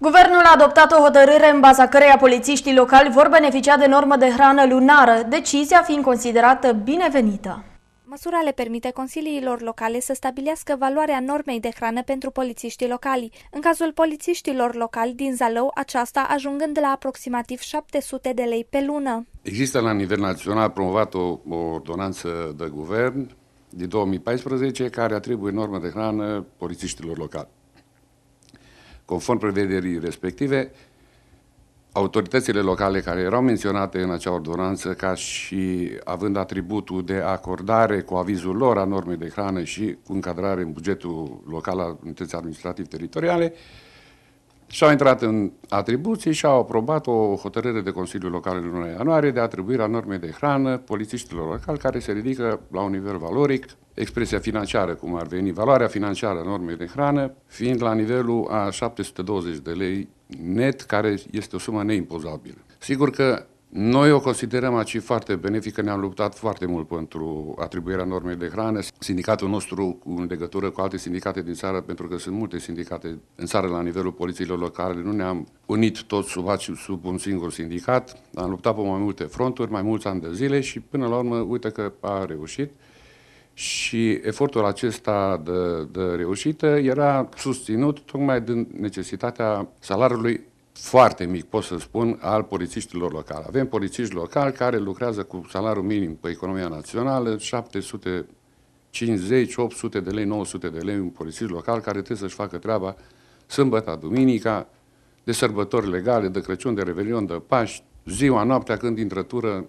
Guvernul a adoptat o hotărâre în baza căreia polițiștii locali vor beneficia de normă de hrană lunară, decizia fiind considerată binevenită. Măsura le permite consiliilor locale să stabilească valoarea normei de hrană pentru polițiștii locali. În cazul polițiștilor locali din Zalău, aceasta ajungând la aproximativ 700 de lei pe lună. Există la nivel național promovat o, o ordonanță de guvern din 2014 care atribuie normă de hrană polițiștilor locali. Conform prevederii respective, autoritățile locale care erau menționate în acea ordonanță ca și având atributul de acordare cu avizul lor a normei de hrană și cu încadrare în bugetul local al unității administrativ teritoriale, uh, și-au intrat în atribuții și au aprobat o hotărâre de Consiliul Local în 1 ianuarie de atribuirea normei de hrană polițiștilor locali care se ridică la un nivel valoric, expresia financiară, cum ar veni, valoarea financiară a normei de hrană, fiind la nivelul a 720 de lei net, care este o sumă neimpozabilă. Sigur că noi o considerăm aici foarte benefică, ne-am luptat foarte mult pentru atribuirea normei de hrană. Sindicatul nostru, în legătură cu alte sindicate din țară, pentru că sunt multe sindicate în țară la nivelul polițiilor locale, nu ne-am unit toți sub, sub un singur sindicat. Am luptat pe mai multe fronturi, mai mulți ani de zile și până la urmă, uite că a reușit. Și efortul acesta de, de reușită era susținut tocmai din necesitatea salariului foarte mic, pot să spun, al polițiștilor locali. Avem polițiști locali care lucrează cu salariul minim pe economia națională, 750, 800 de lei, 900 de lei un polițist local care trebuie să-și facă treaba sâmbătă, duminica, de sărbători legale, de Crăciun, de Revelion, de Paști, ziua, noaptea, când intră tură,